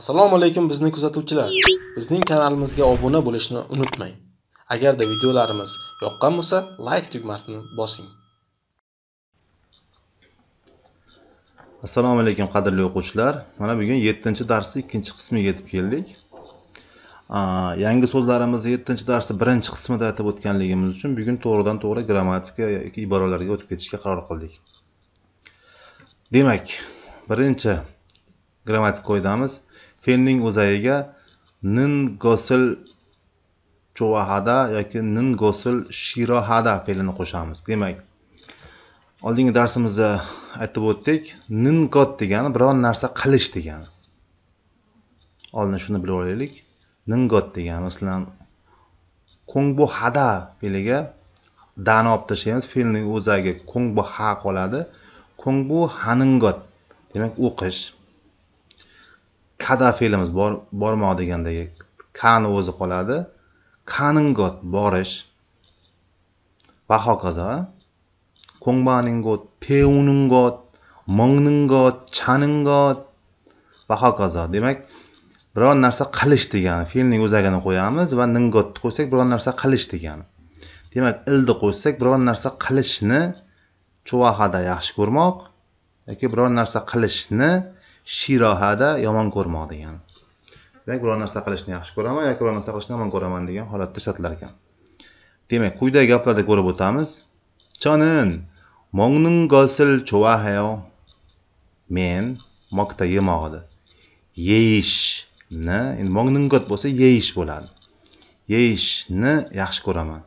Assalomu alaykum bizni kuzatuvchilar. Bizning kanalimizga obuna bo'lishni unutmang. Agarda videolarimiz yoqqan bo'lsa, like tugmasini bosing. Assalomu alaykum qadrli o'quvchilar. Mana bugun 7-darsning 2-qismiga yetib keldik. yangi so'zlarimiz 7-darsning 1-qismida aytib o'tganligimiz uchun bugun to'g'ridan-to'g'ri grammatika yoki iboralarga o'tib ketishga qaror qildik. Demak, birinchi grammatik qoidamiz fe'lning o'zagiga gosil chuvahada yoki nin gosil shirohada fe'lini qo'shamiz demak oldingi darsimizda aytib o'tdik nin got degani biror narsa qilish degani oldin shuni bilib olaylik ningot degani masalan ko'ngbu hada fe'liga dani olib tashlaymiz fe'lning o'zagi ko'ngbu ha qoladi ko'ngbu haningot demak o'qish kada fe'limiz bor bormoq degandagi kani o'zi qoladi kaningot borish va hokazo kongbaningot peuningot mongningot got va hokazo demak biror narsa qilish degani fe'lning o'zagini qo'yamiz va ningotni qo'ysak biror narsa qilish degani demak ilni qo'shsak biror narsa qilishni chuvahada yaxshi ko'rmoq yoki biror narsa qilishni shirohada yomon ko'rmoq degan demak biror narsa qilishni yaxshi ko'raman yoki biror narsa qilishni yomon ko'raman degan holatda ishlatilar ekan demak quyidagi gaplarda ko'rib o'tamiz chonin mongning gosil chuvahayo men mokta yemoqni yeyishni endi mognin got bo'lsa yeyish bo'ladi yeyishni yaxshi ko'raman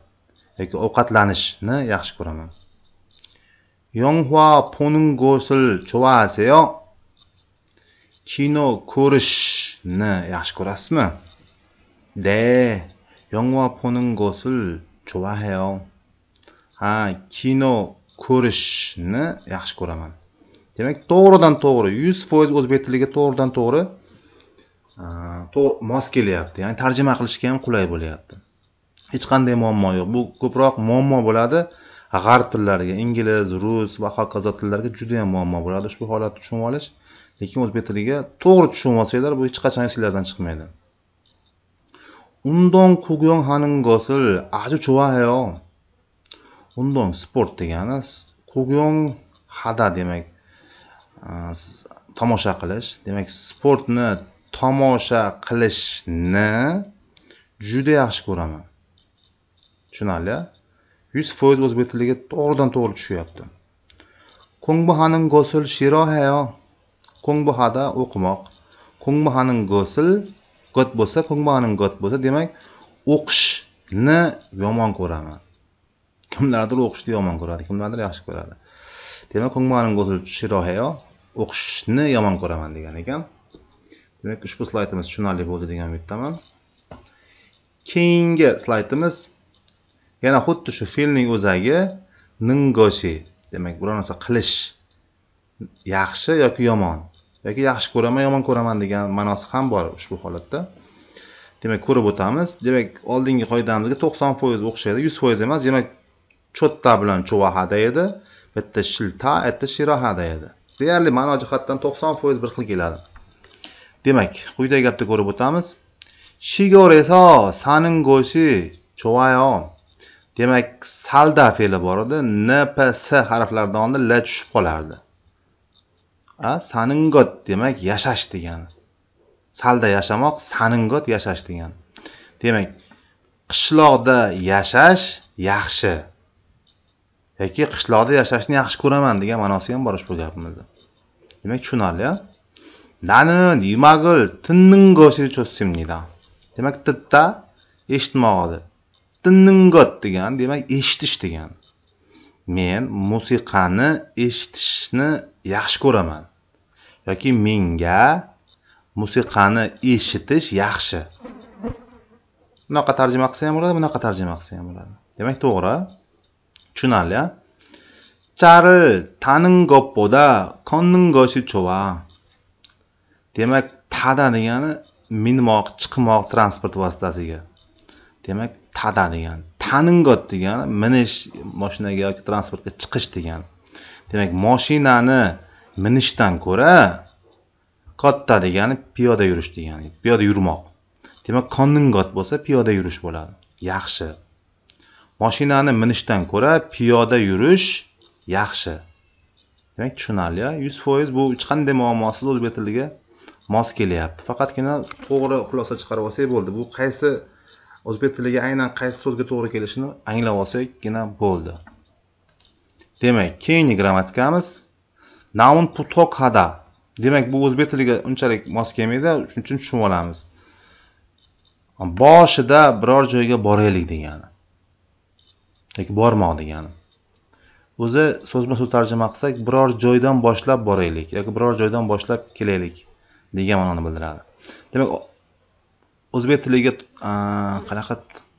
yoki ovqatlanishni yaxshi ko'raman yonghua po'nin go'sil chuvaseyo kino ko'rishni yaxshi ko'rasizmi de yongva 보는 gosul chuvaheo ha kino ko'rishni yaxshi ko'raman. Demak, to'g'ridan to'g'ri 100% o'zbek tiliga to'g'ridan to'g'ri mos kelyapti. Ya'ni tarjima qilishga ham qulay bo'lyapti. Hech qanday muammo yo'q. Bu ko'proq muammo bo'ladi g'arb tillariga, ingliz, rus va hokazo tillarga juda ham muammo bo'ladi ushbu holatni tushunib olish. lekin o'zbek tiliga to'g'ri tushunmasanglar bu hech qachon esinglardan chiqmaydi 운동 구경하는 것을 아주 좋아해요. undon sport degani hada demak tomosha qilish demak sportni tomosha qilishni juda yaxshi ko'raman tushunarli yuz foiz o'zbek tiliga to'g'ridan to'g'ri tushyapti 공부하는 shiro hayo 공부하다 o'qimoq ko'ngbuhaning go'sl got bo'lsa ko'ngbuhaning got bo'lsa demak o'qishni yomon ko'raman kimlardir o'qishni yomon ko'radi kimlardir yaxshi ko'radi demak ko'ngbuhaning go'sl shirohayo o'qishni yomon ko'raman degan ekan demak ushbu slaydimiz tushunarli bo'ldi degan umiddaman keyingi slaydimiz yana xuddi shu fe'lning o'zagi ningoshi demak biror narsa qilish yaxshi yoki yomon yoki yaxshi ko'raman yomon ko'raman degan ma'nosi ham bor ushbu holatda demak ko'rib o'tamiz demak oldingi qoidamizga to'qson foiz o'xshaydi yuz foiz emas demak cho'tta bilan chuvahada edi bitta shilta bitta shirohada edi deyarli ma'no jihatdan to'qson foiz bir xil keladi demak quyidagi gapni ko'rib o'tamiz shigoresa saningoshi chovayo demak salda fe'li bor edi nps harflaridan oldin la tushib qolardi saningot demak yashash degani salda yashamoq saningot yashash degani demak qishloqda yashash yaxshi yoki qishloqda yashashni yaxshi ko'raman degan ma'nosi ham bor ushbu gapimizda demak tushunarli 나는 이 음악을 듣는 demak 듣다 eshitmog'i 듣는 것 degan demak eshitish degani men musiqani eshitishni yaxshi ko'raman yoki menga musiqani eshitish yaxshi bunaqa tarjima qilsa ham bo'ladi bunaqa tarjima qilsa ham bo'ladi demak to'g'ri tushunarli 자를 다는 것보다 걷는 것이 좋아. demak tada degani minmoq chiqmoq transport vositasiga demak tada degani kaningot degani minish moshinaga yoki transportga chiqish degani demak moshinani minishdan ko'ra katta degani piyoda yurish degani piyoda yurmoq demak konningot bo'lsa piyoda yurish bo'ladi yaxshi moshinani minishdan ko'ra piyoda yurish yaxshi demak tushunarli yuz foiz bu hech qanday muammosiz o'zbek tiliga mos kelyapti faqatgina to'g'ri xulosa chiqarib olsak bo'ldi bu qaysi o'zbek tiliga aynan qaysi so'zga to'g'ri kelishini anglab olsakgina bo'ldi demak keyingi grammatikamiz naun hada demak bu o'zbek tiliga unchalik mos kelmaydi shuning uchun tushunib olamiz boshida biror joyga boraylik degani yoki bormoq degani o'zi so'zma so'z tarjima qilsak biror joydan boshlab boraylik yoki biror joydan boshlab kelaylik degan ma'noni bildiradi demak o'zbek tiliga qanaqa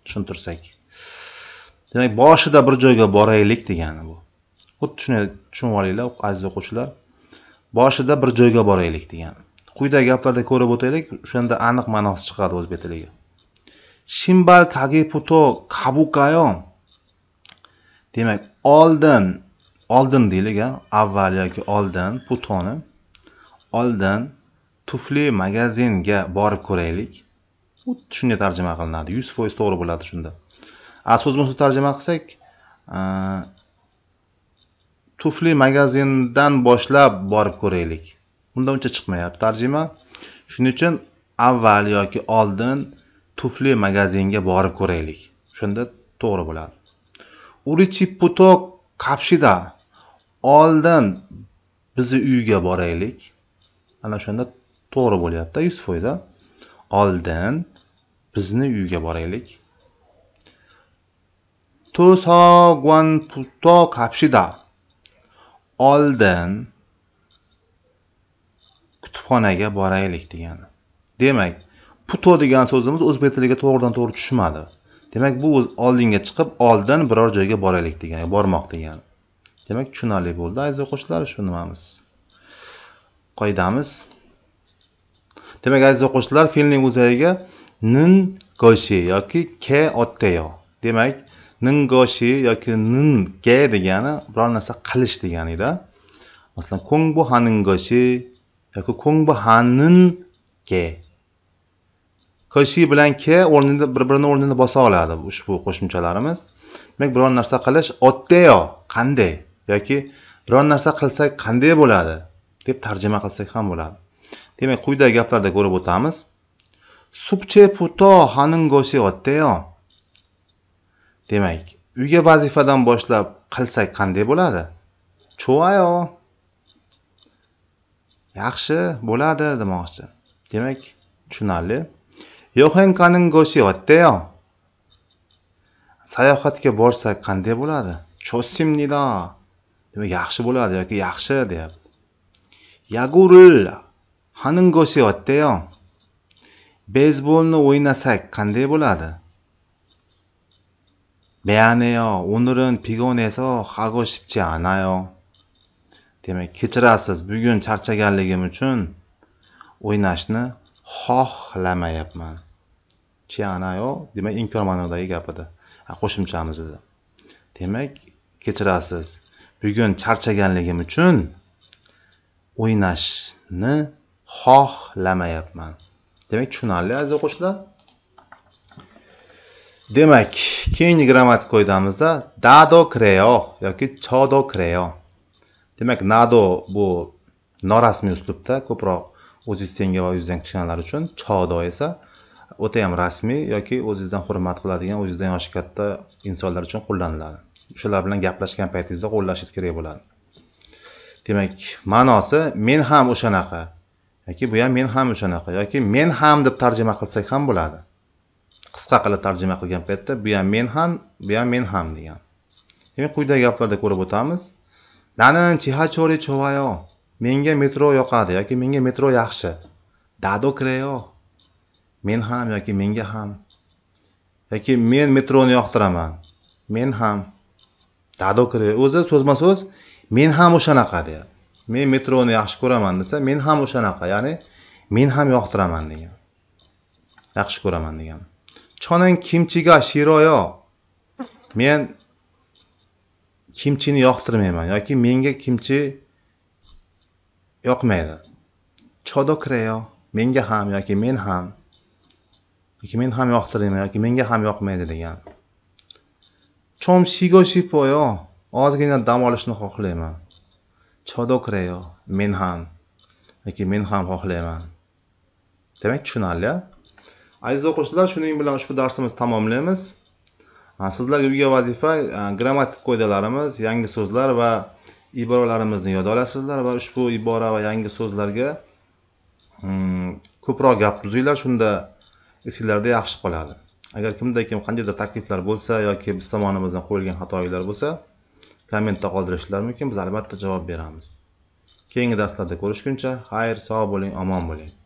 tushuntirsak demak boshida bir joyga boraylik degani bu xuddi shunday tushunib olinglar aziz o'quvchilar boshida bir joyga boraylik degani quyidagi gaplarda ko'rib o'taylik o'shanda aniq ma'nosi chiqadi o'zbek tiliga shimbal kagiputo kabukayo demak oldin oldin deylik avval yoki oldin putoni oldin tufli magazinga borib ko'raylik xuddi shunday tarjima qilinadi yuz foiz to'g'ri bo'ladi shunda a so'zma so'z tarjima qilsak tufli magazindan boshlab borib ko'raylik unda uncha chiqmayapti tarjima shuning uchun avval yoki oldin tufli magazinga borib ko'raylik shunda to'g'ri bo'ladi ulichi putok kapshida oldin bizni uyga boraylik ana shunda to'g'ri bo'lyapti yuz foiz oldin bizni uyga boraylik to'so kapshida oldin kutubxonaga boraylik degani demak puto degan so'zimiz o'zbek tiliga to'g'ridan to'g'ri tushmadi demak bu oldinga chiqib oldin biror joyga boraylik degani bormoq degani demak tushunarli bo'ldi aziz o'quvchilar shu nimamiz qoidamiz demak aziz o'quvchilar fe'lning o'zagiga 는 것이 yoki ke otdeyo. Demak, 는 것이 여기 는개 ge degani 브라운에서 칼리시 qilish 아니라 어떤 공부하는 것이 여기 공부하는 것이 Koshi bilan ke o'rnida bir-birini o'rnida bosa oladi ushbu qo'shimchalarimiz. Demak, biror narsa qilish otdeyo qanday yoki biror narsa qilsak qanday bo'ladi deb tarjima qilsak ham bo'ladi. Demak, quyidagi gaplarda ko'rib 하면서. 숙제부터 하는 것이 어때요? demak uyga vazifadan boshlab qilsak qanday bo'ladi cho'ayo yaxshi bo'ladi demoqchi demak tushunarli yohen qanin goshi otteyo sayohatga borsak qanday bo'ladi chosimnida demak yaxshi bo'ladi yoki yaxshi deyapti yagu를 하는 것이 어때요? beysbolni o'ynasak qanday bo'ladi 미안해요. 오늘은 비가 내서 하고 anayo demak kechirasiz bugun charchaganligim uchun o'ynashni xohlamayapman chianayo demak inkor ma'nodagi gap edi qo'shimchamiz edi demak kechirasiz bugun charchaganligim uchun o'ynashni xohlamayapman demak tushunarli aziz o'quvchilar demak keyingi grammatik qoidamizda dado kreo yoki chodo kreo demak nado bu norasmiy uslubda ko'proq o'zingiz tengi va o'zizdan kichkinalar uchun chodo esa o'ta ham rasmiy yoki o'zizdan hurmat qiladigan o'zizdan yoshi katta insonlar uchun qo'llaniladi o'shalar bilan gaplashgan paytingizda qo'llashingiz kerak bo'ladi demak ma'nosi men ham o'shanaqa yoki bu ham men ham o'shanaqa yoki men ham deb tarjima qilsak ham bo'ladi qisqa qilib tarjima qilgan paytda bu ham men ham bu ham men ham degan demak quyidagi gaplarda ko'rib o'tamiz nanin chihachori chovayo menga metro yoqadi yoki menga metro yaxshi dado kreyo men ham yoki menga ham yoki men metroni yoqtiraman men ham dado kireyo o'zi so'zma so'z men ham o'shanaqa deyapti men metroni yaxshi ko'raman desa men ham o'shanaqa ya'ni men ham yoqtiraman degan yaxshi ko'raman degan chonan kimchiga shiroyo men kimchini yoqtirmayman yoki menga kimchi yoqmaydi kreyo menga ham yoki men ham yoki men ham yoqtirmayman yoki menga ham yoqmaydi degan chom shigo shipoyo ozgina dam olishni xohlayman chodo kirayo men ham yoki men ham xohlayman demak tushunarli aziz o'quvchilar shuning bilan ushbu darsimizni tamomlaymiz sizlarga uyga vazifa grammatik qoidalarimiz yangi so'zlar va iboralarimizni yod olasizlar va ushbu ibora va yangi so'zlarga hmm, ko'proq gap tuzinglar shunda esinglarda yaxshi qoladi agar kimda kim qandaydir takliflar bo'lsa yoki biz tomonimizdan qo'yilgan xatoyiqlar bo'lsa kommentda qoldirishlar mumkin biz albatta javob beramiz keyingi darslarda ko'rishguncha xayr sog' bo'ling omon bo'ling